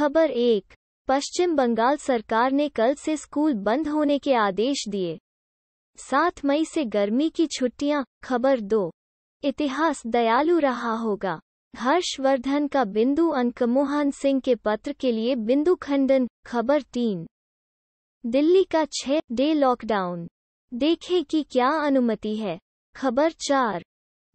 खबर एक पश्चिम बंगाल सरकार ने कल से स्कूल बंद होने के आदेश दिए सात मई से गर्मी की छुट्टियां खबर दो इतिहास दयालु रहा होगा हर्षवर्धन का बिंदु अंक मोहन सिंह के पत्र के लिए बिंदु खंडन खबर तीन दिल्ली का छह डे लॉकडाउन देखें कि क्या अनुमति है खबर चार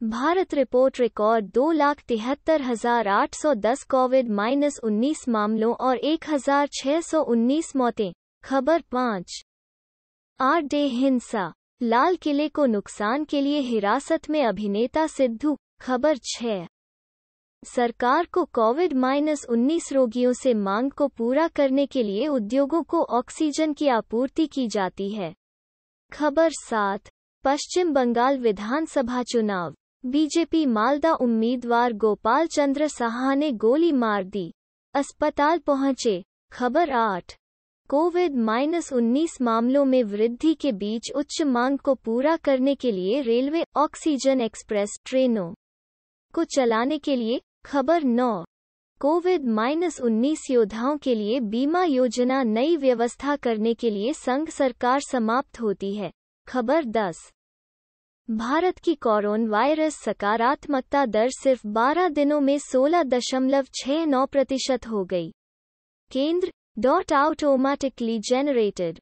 भारत रिपोर्ट रिकॉर्ड दो लाख तिहत्तर हजार आठ सौ दस कोविड माइनस उन्नीस मामलों और एक हजार छह सौ उन्नीस मौतें खबर पाँच आर डे हिंसा लाल किले को नुकसान के लिए हिरासत में अभिनेता सिद्धू खबर छः सरकार को कोविड माइनस उन्नीस रोगियों से मांग को पूरा करने के लिए उद्योगों को ऑक्सीजन की आपूर्ति की जाती है खबर सात पश्चिम बंगाल विधानसभा चुनाव बीजेपी मालदा उम्मीदवार गोपाल चंद्र साहा ने गोली मार दी अस्पताल पहुंचे खबर आठ कोविड माइनस उन्नीस मामलों में वृद्धि के बीच उच्च मांग को पूरा करने के लिए रेलवे ऑक्सीजन एक्सप्रेस ट्रेनों को चलाने के लिए खबर नौ कोविड माइनस उन्नीस योद्धाओं के लिए बीमा योजना नई व्यवस्था करने के लिए संघ सरकार समाप्त होती है खबर दस भारत की कोरोन वायरस सकारात्मकता दर सिर्फ 12 दिनों में सोलह दशमलव नौ प्रतिशत हो गई केंद्र डॉट आउटोमेटिकली जेनरेटेड